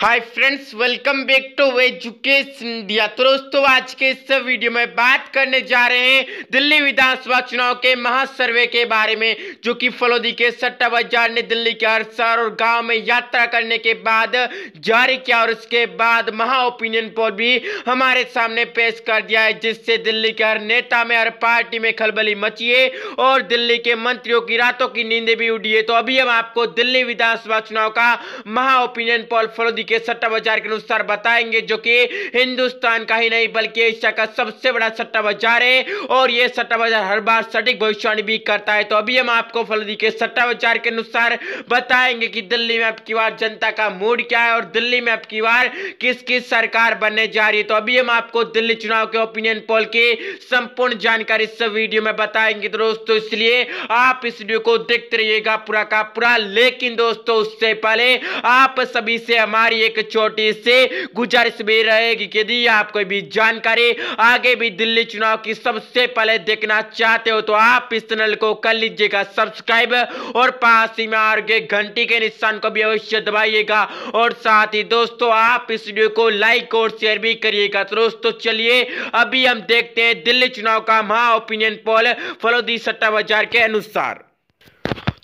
hi friends welcome back to education India तो दोस्तों आज के इस वीडियो में बात करने जा रहे हैं दिल्ली विधानसभा चुनाव के महासर्वे के बारे में जो कि फलोदी के सट्टा बाजार ने दिल्ली के हर शहर और गांव में यात्रा करने के बाद जारी किया और उसके बाद महा ओपिनियन पोल भी हमारे सामने पेश कर दिया है जिससे दिल्ली के हर नेता में हर पार्टी में खलबली मची है और दिल्ली के मंत्रियों की रातों की नींदें भी उड़ी है तो अभी हम आपको दिल्ली विधानसभा चुनाव का महा ओपिनियन पोल फलोदी के सट्टा बाजार के अनुसार बताएंगे जो कि हिंदुस्तान का ही नहीं बल्कि एशिया का सबसे बड़ा सट्टा बाजार है और यह सट्टा बाजार हर बार सटीक भविष्यवाणी भी करता है तो अभी हम आपको फलदी के सट्टा बाजार के अनुसार बताएंगे कि दिल्ली में आपकी बार जनता का मूड क्या है और दिल्ली में आपकी बार किस किस सरकार बनने जा रही है तो अभी हम आपको दिल्ली चुनाव के ओपिनियन पोल की संपूर्ण जानकारी इस वीडियो में बताएंगे तो दोस्तों इसलिए आप इस वीडियो को देखते रहिएगा पूरा का पूरा लेकिन दोस्तों उससे पहले आप सभी से हमारी एक छोटी से गुजारिश भी रहेगी यदि आप कोई भी जानकारी आगे भी दिल्ली चुनाव की सबसे पहले देखना चाहते हो तो आप इस चैनल को कर लीजिएगा सब्सक्राइब और पास ही में आगे घंटी के निशान को भी अवश्य दबाइएगा और साथ ही दोस्तों आप इस वीडियो को लाइक और शेयर भी करिएगा तो दोस्तों चलिए अभी हम देखते हैं दिल्ली चुनाव का महा ओपिनियन पोल फलोदी सट्टा बाजार के अनुसार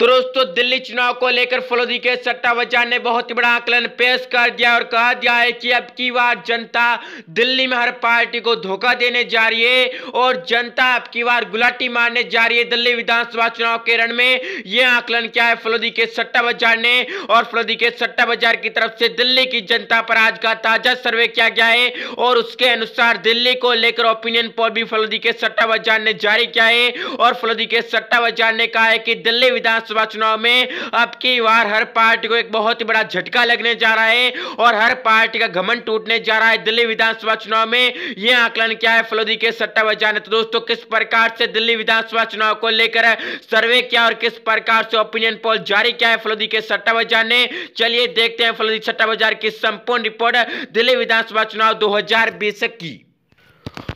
तो दोस्तों दिल्ली चुनाव को लेकर फलोदी के सट्टा बजार ने बहुत ही बड़ा आकलन पेश कर दिया और कहा दिया है कि अब की बार जनता दिल्ली में हर पार्टी को धोखा देने जा रही है और जनता अब की बार गुलाटी मारने जा रही है दिल्ली विधानसभा चुनाव के रण में यह आकलन क्या है फलोदी के सट्टा बाजार ने और फलोदी के सट्टा बाजार की तरफ से दिल्ली की जनता पर आज का ताजा सर्वे किया गया है और उसके अनुसार दिल्ली को लेकर ओपिनियन पोल भी फलोदी के सट्टा बाजार ने जारी किया है और फलोदी के सट्टा बाजार ने कहा है कि दिल्ली विधानसभा लोकसभा चुनाव में अब की बार हर पार्टी को एक बहुत ही बड़ा झटका लगने जा रहा है और हर पार्टी का घमन टूटने जा रहा है दिल्ली विधानसभा चुनाव में यह आकलन क्या है फलोदी के सट्टा बजाने तो दोस्तों किस प्रकार से दिल्ली विधानसभा चुनाव को लेकर सर्वे किया और किस प्रकार से ओपिनियन पोल जारी किया है फलोदी के सट्टा बजार ने चलिए देखते हैं फलोदी सट्टा बाजार की संपूर्ण रिपोर्ट दिल्ली विधानसभा चुनाव दो की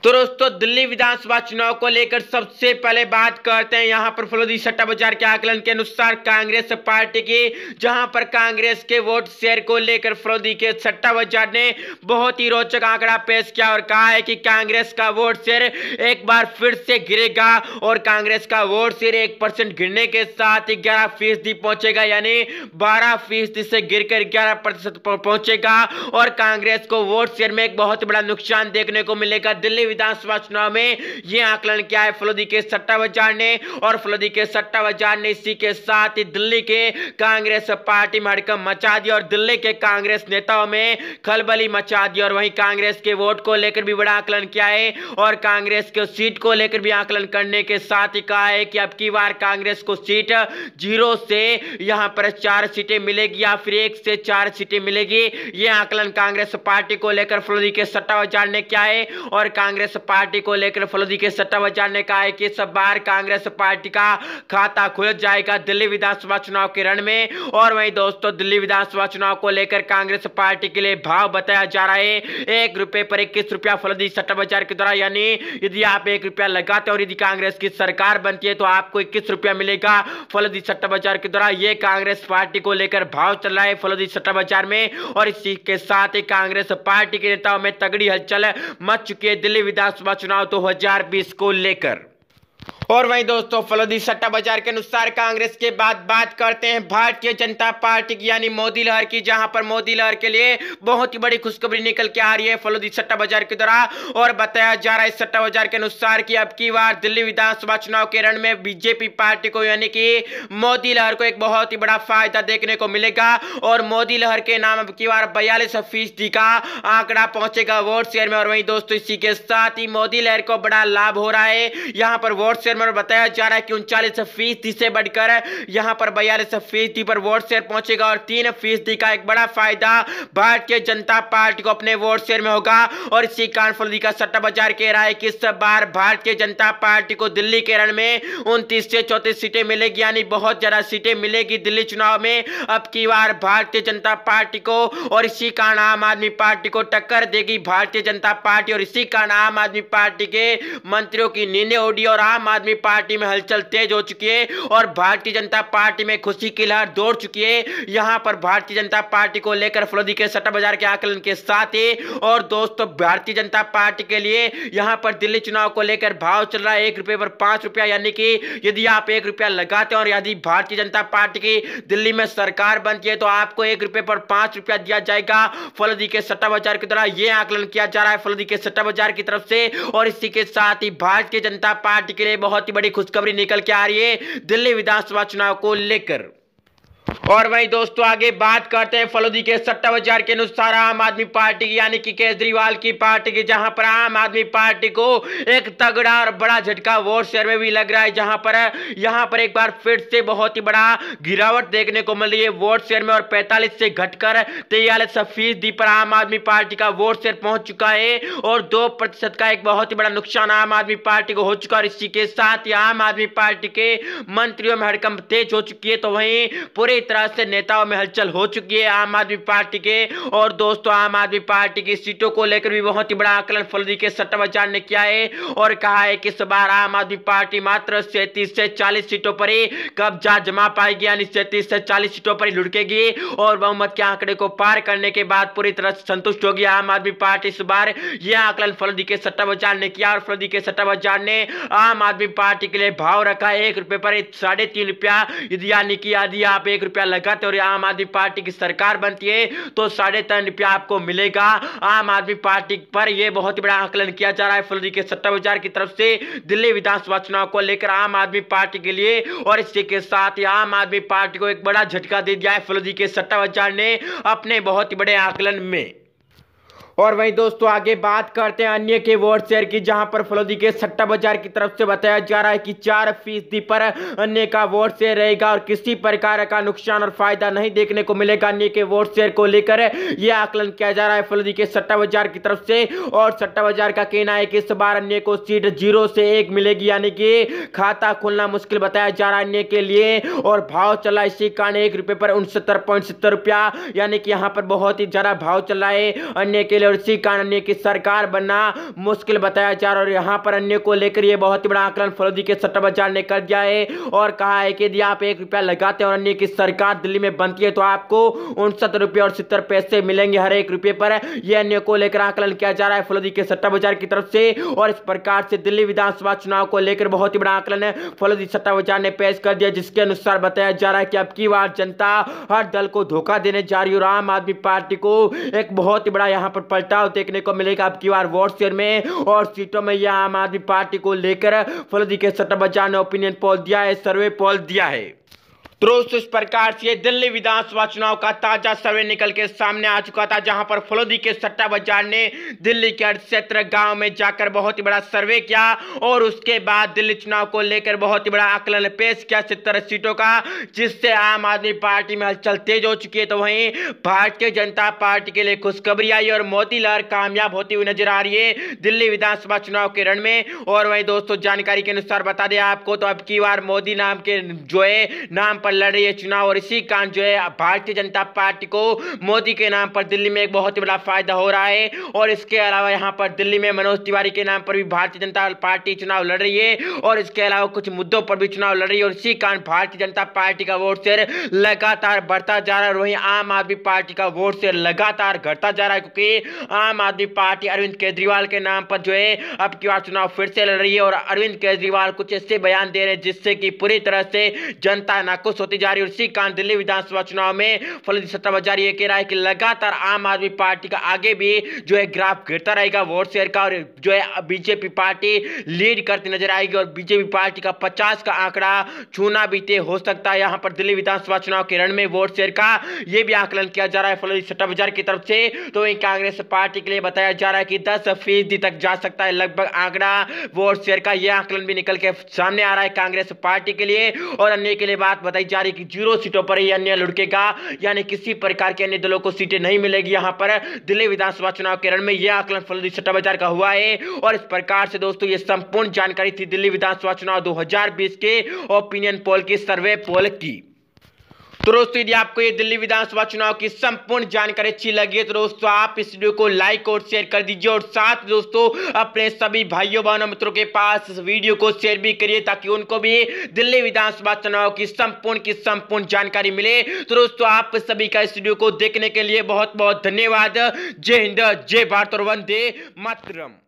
तो दोस्तों दिल्ली विधानसभा चुनाव को लेकर सबसे पहले बात करते हैं यहाँ पर फलोदी सट्टा बाजार के आकलन के अनुसार कांग्रेस पार्टी की जहां पर कांग्रेस के वोट शेयर को लेकर फलोदी के सट्टा बाजार ने बहुत ही रोचक आंकड़ा पेश किया और कहा है कि कांग्रेस का वोट शेयर एक बार फिर से गिरेगा और कांग्रेस का वोट शेयर एक परसेंट गिरने के साथ ग्यारह फीसदी पहुंचेगा यानी बारह फीसदी से कर ग्यारह प्रतिशत पहुंचेगा और कांग्रेस को वोट शेयर में एक बहुत बड़ा नुकसान देखने को मिलेगा दिल्ली विधानसभा चुनाव में ये आकलन किया है फलोदी के सट्टा बाजार ने और फलोदी के सट्टा बाजार ने इसी के साथ ही दिल्ली के कांग्रेस पार्टी में हड़कम मचा दिया और दिल्ली के कांग्रेस नेताओं में खलबली मचा दी और वहीं कांग्रेस के वोट को लेकर भी बड़ा आकलन किया है और कांग्रेस के सीट को लेकर भी आकलन करने के साथ ही कहा है कि अब की बार कांग्रेस को सीट जीरो से यहां पर चार सीटें मिलेगी या फिर एक से चार सीटें मिलेगी यह आकलन कांग्रेस पार्टी को लेकर फलोदी के सट्टा बाजार ने क्या है और कांग्रेस कांग्रेस पार्टी को लेकर फलोदी के सट्टा बाजार ने कहा है कि इस बार कांग्रेस पार्टी का खाता खुल जाएगा दिल्ली विधानसभा चुनाव के रण में और वहीं दोस्तों दिल्ली विधानसभा चुनाव को लेकर कांग्रेस पार्टी के लिए भाव बताया जा रहा है एक रुपए पर इक्कीस रुपया फलोदी सट्टा बाजार के द्वारा यानी यदि आप एक रुपया लगाते और यदि कांग्रेस की सरकार बनती है तो आपको इक्कीस रुपया मिलेगा फलोदी सट्टा बाजार के द्वारा ये कांग्रेस पार्टी को लेकर भाव चल रहा है फलोदी सट्टा बाजार में और इसी के साथ ही कांग्रेस पार्टी के नेताओं में तगड़ी हलचल मच चुकी है दिल्ली विधानसभा चुनाव 2020 को लेकर और वहीं दोस्तों फलोदी सट्टा बाजार के अनुसार कांग्रेस के बाद बात करते हैं भारतीय जनता पार्टी की यानी मोदी लहर की जहां पर मोदी लहर के लिए बहुत ही बड़ी खुशखबरी निकल के आ रही है फलोदी सट्टा बाजार के द्वारा और बताया जा रहा है सट्टा बाजार के अनुसार की अब की बार दिल्ली विधानसभा चुनाव के रण में बीजेपी पार्टी को यानी कि मोदी लहर को एक बहुत ही बड़ा फायदा देखने को मिलेगा और मोदी लहर के नाम अब की बार बयालीस फीसदी का आंकड़ा पहुंचेगा वोट शेयर में और वही दोस्तों इसी के साथ ही मोदी लहर को बड़ा लाभ हो रहा है यहाँ पर वोट शेयर में बताया जा रहा है कि उनचालीस फीसदी से बढ़कर यहाँ पर बयालीस फीसदी पर वोट शेयर पहुंचेगा और तीन फीसदी का एक बड़ा फायदा भारतीय जनता पार्टी को अपने वोट शेयर में होगा और इसी कारण कानफुल्दी का सट्टा बाजार कह रहा है कि इस बार भारतीय जनता पार्टी को दिल्ली के रण में उनतीस से चौतीस सीटें मिलेगी यानी बहुत ज्यादा सीटें मिलेगी दिल्ली चुनाव में अब की बार भारतीय जनता पार्टी को और इसी कारण आम आदमी पार्टी को टक्कर देगी भारतीय जनता पार्टी और इसी कारण आम आदमी पार्टी के मंत्रियों की नींदे उड़ी और आम आदमी आदमी पार्टी में हलचल तेज हो चुकी है और भारतीय जनता पार्टी में खुशी की लहर दौड़ चुकी है यहाँ पर भारतीय जनता पार्टी को लेकर फलोदी के सट्टा बाजार के आकलन के साथ ही और दोस्तों भारतीय जनता पार्टी के लिए यहाँ पर दिल्ली चुनाव को लेकर भाव चल रहा है एक रुपये पर पाँच रुपया यानी कि यदि आप एक रुपया लगाते हैं और यदि भारतीय जनता पार्टी की दिल्ली में सरकार बनती है तो आपको एक रुपये पर पाँच रुपया दिया जाएगा फलोदी के सट्टा बाजार की तरह ये आकलन किया जा रहा है फलोदी के सट्टा बाजार की तरफ से और इसी के साथ ही भारतीय जनता पार्टी के लिए बहुत बहुत ही बड़ी खुशखबरी निकल के आ रही है दिल्ली विधानसभा चुनाव को लेकर और वहीं दोस्तों आगे बात करते हैं फलोदी के सट्टा बाजार के अनुसार आम आदमी पार्टी यानी कि केजरीवाल की पार्टी की जहां पर आम आदमी पार्टी को एक तगड़ा और बड़ा झटका वोट शेयर में भी लग रहा है जहां पर यहां पर एक बार फिर से बहुत ही बड़ा गिरावट देखने को मिल रही है वोट शेयर में और पैंतालीस से घटकर तेयालीस फीसदी पर आम आदमी पार्टी का वोट शेयर पहुंच चुका है और दो प्रतिशत का एक बहुत ही बड़ा नुकसान आम आदमी पार्टी को हो चुका है और इसी के साथ ही आम आदमी पार्टी के मंत्रियों में हड़कंप तेज हो चुकी है तो वही पूरी तरह तरह से नेताओं में हलचल हो चुकी है आम आदमी पार्टी के और दोस्तों आम आदमी पार्टी की सीटों को लेकर भी बहुत ही बड़ा आकलन फलरी के सट्टाबाजार ने किया है और कहा है कि इस बार आम आदमी पार्टी मात्र सैंतीस से चालीस सीटों पर ही कब्जा जमा पाएगी यानी सैंतीस से चालीस सीटों पर ही लुड़केगी और बहुमत के आंकड़े को पार करने के बाद पूरी तरह से संतुष्ट होगी आम आदमी पार्टी इस बार यह आकलन फलदी के सट्टा बाजार ने किया और फलदी के सट्टा बाजार ने आम आदमी पार्टी के लिए भाव रखा एक रुपए पर साढ़े तीन रुपया यानी कि यदि आप एक रुपया रुपया लगाते और आम आदमी पार्टी की सरकार बनती है तो साढ़े तीन रुपया आपको मिलेगा आम आदमी पार्टी पर यह बहुत बड़ा आकलन किया जा रहा है फुलरी के सट्टा बाजार की तरफ से दिल्ली विधानसभा चुनाव को लेकर आम आदमी पार्टी के लिए और इसी के साथ ही आम आदमी पार्टी को एक बड़ा झटका दे दिया है फुलरी के सट्टा बाजार ने अपने बहुत बड़े आकलन में और वहीं दोस्तों आगे बात करते हैं अन्य के वोट शेयर की जहां पर फलोदी के सट्टा बाजार की तरफ से बताया जा रहा है कि चार फीसदी पर अन्य का वोट शेयर रहेगा और किसी प्रकार का नुकसान और फायदा नहीं देखने को मिलेगा अन्य के वोट शेयर को लेकर यह आकलन किया जा रहा है फलोदी के सट्टा बाजार की तरफ से और सट्टा बाजार का कहना है कि इस बार अन्य को सीट जीरो से एक मिलेगी यानी कि खाता खोलना मुश्किल बताया जा रहा है अन्य के लिए और भाव चला इसी कारण एक रुपये पर उनसत्तर पॉइंट सत्तर रुपया यानी कि यहाँ पर बहुत ही ज़्यादा भाव चला है अन्य के लिए और इसी कारण अन्य की सरकार बनना मुश्किल बताया जा रहा है और यहाँ पर अन्य को लेकर यह बहुत ही बड़ा आकलन फलोदी के सट्टा बाजार ने कर दिया है और कहा है कि यदि आप एक रुपया लगाते हैं और अन्य की सरकार दिल्ली में बनती है तो आपको उनसठ रुपये और सत्तर पैसे मिलेंगे हर एक रुपये पर यह अन्य को लेकर आकलन किया जा रहा है फलोदी के सट्टा बाजार की तरफ से और इस प्रकार से दिल्ली विधानसभा चुनाव को लेकर बहुत ही बड़ा आकलन फलोदी सट्टा बाजार ने पेश कर दिया जिसके अनुसार बताया जा रहा है कि अब की बार जनता हर दल को धोखा देने जा रही और आम आदमी पार्टी को एक बहुत ही बड़ा यहाँ पर पलटाव देखने को मिलेगा अब की बार वोट शेयर में और सीटों में यह आम आदमी पार्टी को लेकर फलोदी के सट्टा बजार ने ओपिनियन पोल दिया है सर्वे पोल दिया है दोस्तों इस प्रकार से दिल्ली विधानसभा चुनाव का ताजा सर्वे निकल के सामने आ चुका था जहां पर फलोदी के सट्टा बाजार ने दिल्ली के अड़क्षेत्र गांव में जाकर बहुत ही बड़ा सर्वे किया और उसके बाद दिल्ली चुनाव को लेकर बहुत ही बड़ा आकलन पेश किया सत्तर सीटों का जिससे आम आदमी पार्टी में हलचल तेज हो चुकी है तो वहीं भारतीय जनता पार्टी के लिए खुशखबरी आई और मोदी लहर कामयाब होती हुई नजर आ रही है दिल्ली विधानसभा चुनाव के रण में और वही दोस्तों जानकारी के अनुसार बता दें आपको तो अब की बार मोदी नाम के जो है नाम पर लड़ रही है चुनाव और इसी कारण जो है भारतीय जनता पार्टी को मोदी के नाम पर दिल्ली में एक बहुत ही बड़ा फायदा हो रहा है और इसके अलावा यहाँ पर दिल्ली में मनोज तिवारी के नाम पर भी भारतीय जनता पार्टी चुनाव लड़ रही है और इसके अलावा कुछ मुद्दों पर भी चुनाव लड़ रही है और इसी कारण भारतीय जनता पार्टी का वोट शेयर लगातार बढ़ता जा रहा है वहीं आम आदमी पार्टी का वोट शेयर लगातार घटता जा रहा है क्योंकि आम आदमी पार्टी अरविंद केजरीवाल के नाम पर जो है अब की बार चुनाव फिर से लड़ रही है और अरविंद केजरीवाल कुछ ऐसे बयान दे रहे हैं जिससे कि पूरी तरह से जनता नाखुश ठोस होती जा रही है उसी कारण दिल्ली विधानसभा चुनाव में फलंदी सत्ता जारी ये कह रहा है कि लगातार आम आदमी पार्टी का आगे भी जो है ग्राफ गिरता रहेगा वोट शेयर का और जो है बीजेपी पार्टी लीड करती नजर आएगी और बीजेपी पार्टी का पचास का आंकड़ा छूना भी तय हो सकता है यहाँ पर दिल्ली विधानसभा चुनाव के रण में वोट शेयर का यह भी आकलन किया जा रहा है फलंदी सट्टा की तरफ से तो वही कांग्रेस पार्टी के लिए बताया जा रहा है कि दस फीसदी तक जा सकता है लगभग आंकड़ा वोट शेयर का यह आकलन भी निकल के सामने आ रहा है कांग्रेस पार्टी के लिए और अन्य के लिए बात बताई जारी की जीरो सीटों पर ही अन्य लुढ़केगा यानी किसी प्रकार के अन्य दलों को सीटें नहीं मिलेगी यहाँ पर दिल्ली विधानसभा चुनाव के रण में यह आकलन फलदी सट्टा बाजार का हुआ है और इस प्रकार से दोस्तों ये संपूर्ण जानकारी थी दिल्ली विधानसभा चुनाव दो के ओपिनियन पोल की सर्वे पोल की तो दोस्तों यदि आपको ये दिल्ली विधानसभा चुनाव की संपूर्ण जानकारी अच्छी लगी तो दोस्तों आप इस वीडियो को लाइक और शेयर कर दीजिए और साथ दोस्तों अपने सभी भाइयों बहनों मित्रों के पास इस वीडियो को शेयर भी करिए ताकि उनको भी दिल्ली विधानसभा चुनाव की संपूर्ण की संपूर्ण जानकारी मिले तो दोस्तों आप सभी का इस वीडियो को देखने के लिए बहुत बहुत धन्यवाद जय हिंद जय भारत और वंदे मातरम